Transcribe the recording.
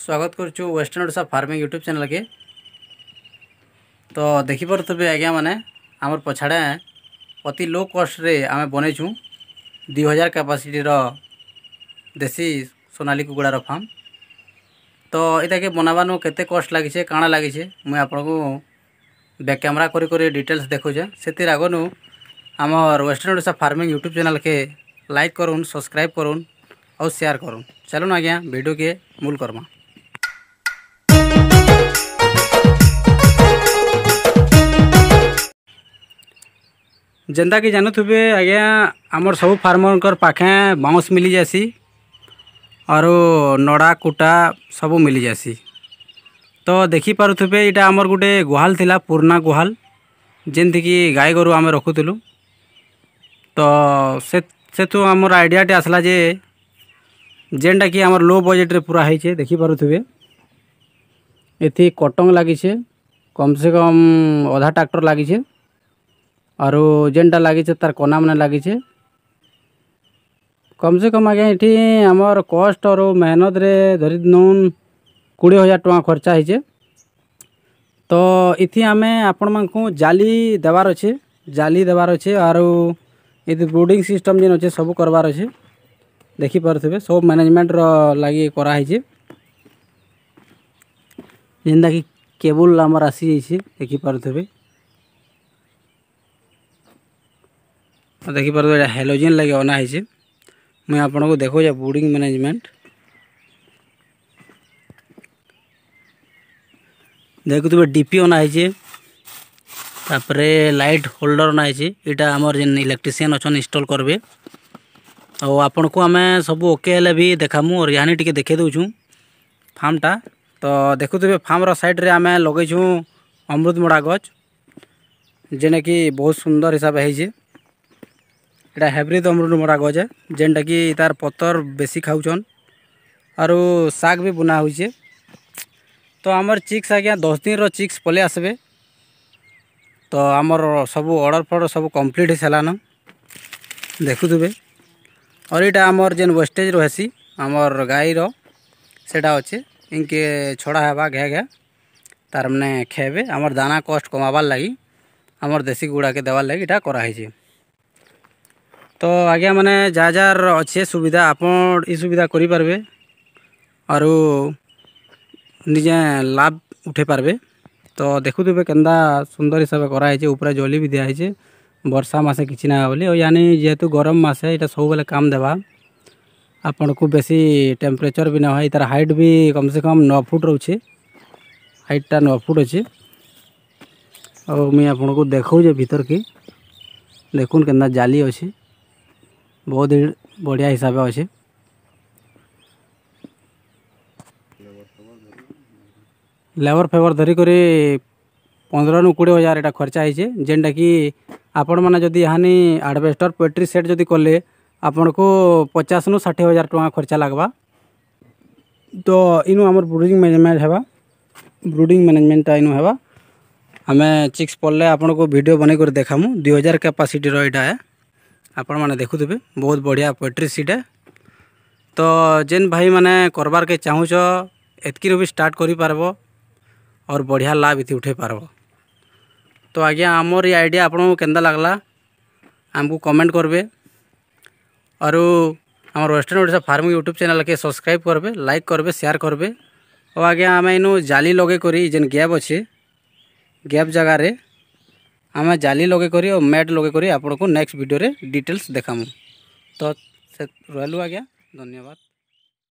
स्वागत वेस्टर्न करा farming YouTube channel के तो देख थे आज्ञा मैंने आम पछाड़े अति लो कस्ट्रे आम बनई दुई हजार कैपासीटर देशी सोनाली कुकड़ार फार्म तो ये बनाबान के कस्ट लगे काण लगे मुझे आप बैक कैमेरा कर डिटेल्स देखुचे से आगन आम वेस्टर्न ओडा फार्मिंग यूट्यूब चैनल के लाइक कर सब्सक्राइब कर और सेयार करूँ चलून आज्ञा भिडियो के मूल करमा ଯେନ୍ତାକି ଜାନୁଥିବେ ଆଜ୍ଞା ଆମର ସବୁ ଫାର୍ମରଙ୍କର ପାଖେ ବାଉଁଶ ମିଲିଯାଏସି ଆରୁ ନଡ଼ା କୁଟା ସବୁ ମିଲିଯାଏସି ତ ଦେଖିପାରୁଥିବେ ଏଇଟା ଆମର ଗୋଟେ ଗୁହାଲ ଥିଲା ପୁରୁଣା ଗୁହାଲ ଯେମିତିକି ଗାଈ ଗୋରୁ ଆମେ ରଖୁଥିଲୁ ତ ସେ ସେଠୁ ଆମର ଆଇଡ଼ିଆଟେ ଆସିଲା ଯେ ଯେନ୍ଟାକି ଆମର ଲୋ ବଜେଟ୍ରେ ପୁରା ହେଇଛେ ଦେଖିପାରୁଥିବେ ଏଥି କଟଙ୍ଗ ଲାଗିଛେ କମ୍ସେ କମ୍ ଅଧା ଟ୍ରାକ୍ଟର ଲାଗିଛେ আর যেটা লাগিছে তার কনা মানে লাগিছে কমসে কম আজ্ঞা এটি আমার কষ্ট আর মেহনতরে ধরি নুন কোড়ি হাজার টাকা খরচা হয়েছে তো এটি আমি আপনার জালি দেবার অছে জালি দেবার অছে আর ଏଠି ବ୍ରୁଡ଼ିଂ ସିଷ୍ଟମ୍ ଯେନ୍ ଅଛେ ସବୁ କର୍ବାର୍ ଅଛେ ଦେଖିପାରୁଥିବେ ସବୁ ମ୍ୟାନେଜମେଣ୍ଟର ଲାଗି କରାହେଇଛେ ଯେନ୍ତାକି କେବୁଲ୍ ଆମର ଆସିଯାଇଛେ ଦେଖିପାରୁଥିବେ देखिपर तो हेलोजेन लगे अनाई मुझे आपन को देखो देखे बोर्डिंग मैनेजमेंट देखु डीपी अनाई तापरे लाइट होल्डर अनाई इटा आमर जेन इलेक्ट्रीसीयन अच्छे इनस्टल करेंगे और आपन को आम सब ओके भी देखा और यानी टी देखे दूचूँ फार्मा तो देखु फार्म्र सैड्रे आम लगे अमृतमोड़ा गच जेने कि बहुत सुंदर हिसाब है यहाँ हाइब्रिड अमृत मरा गजे जेनटा कि तार पतर बेसी खाऊन आरु साग भी बुना हो तो आमर चिक्स आज्ञा दस दिन रिक्स पल आसबे तो आम सब अर्डर फर्डर सब कम्प्लीट सलान देखुवे और यहाँ आमर जेन वेस्टेज रहसी आमर गाई रेटा अच्छे इनके छड़ा है घे घे तार मैंने खेबे आमर दाना कस्ट कमार लगी आम देसी गुड़ा के देवार लगी यहाँ कराई तो आज्ञा मैंने जा जार अच्छे सुविधा आप सुविधा करें आरु निजे लाभ उठे पार्बे तो देखु तो के सुंदर हिसाब से कराई ऊपर जलि भी दिखाई बर्षा मसे कि ना बोली और यानी जेहेतु गरम मसे ये सब बेले काम देवा आपन को बेसी टेम्परेचर भी ना तार हाइट भी कम से कम नौ फुट रोचे हाइटा नौ फुट अच्छे और मुझे आपन को देखो भीतर की देखन के जाली अच्छी बहुत ही बढ़िया हिसाब अच्छे लेबर फेबर धरिकर पंद्रह कोड़े हजार यहाँ खर्चा होचे जेनटा कि आपण मैंने जदि यहाँ आडभेस्टर पोट्री सेट जदि कले आपण को पचास नु षाठी हजार टाँग खर्चा लगवा तो इनु आम ब्रुडिंग मैनेजमेंट है ब्रुडिंग मैनेजमेंट इनु है आम चिक्स पड़े आपन को वीडियो बनकर देखा दुई हजार कैपासीटर यहाँ है आपण मैंने देखु बहुत बढ़िया पोएट्री सीटा तो जेन भाई मैंने करवार के चाहूँ एतक भी स्टार्ट करपार और बढ़िया लाभ इतनी उठे पार्ब तो आज्ञा आमर ये आईडिया आपन को लगला आमको कमेंट करेंगे और आम वेस्टर्ण ओडा फार्मिंग यूट्यूब चैनल के सब्सक्राइब करेंगे लाइक करेंगे सेयार करेंगे और आज्ञा आम इनु जाली लगे जेन गैप अच्छे गैप जगार ଆମେ ଜାଲି ଲଗେଇ କରି ଆଉ ମ୍ୟାଟ୍ ଲଗେଇ କରି ଆପଣଙ୍କୁ ନେକ୍ସଟ ଭିଡ଼ିଓରେ ଡିଟେଲ୍ସ ଦେଖାମୁ ତ ସେ ରହିଲୁ ଆଜ୍ଞା ଧନ୍ୟବାଦ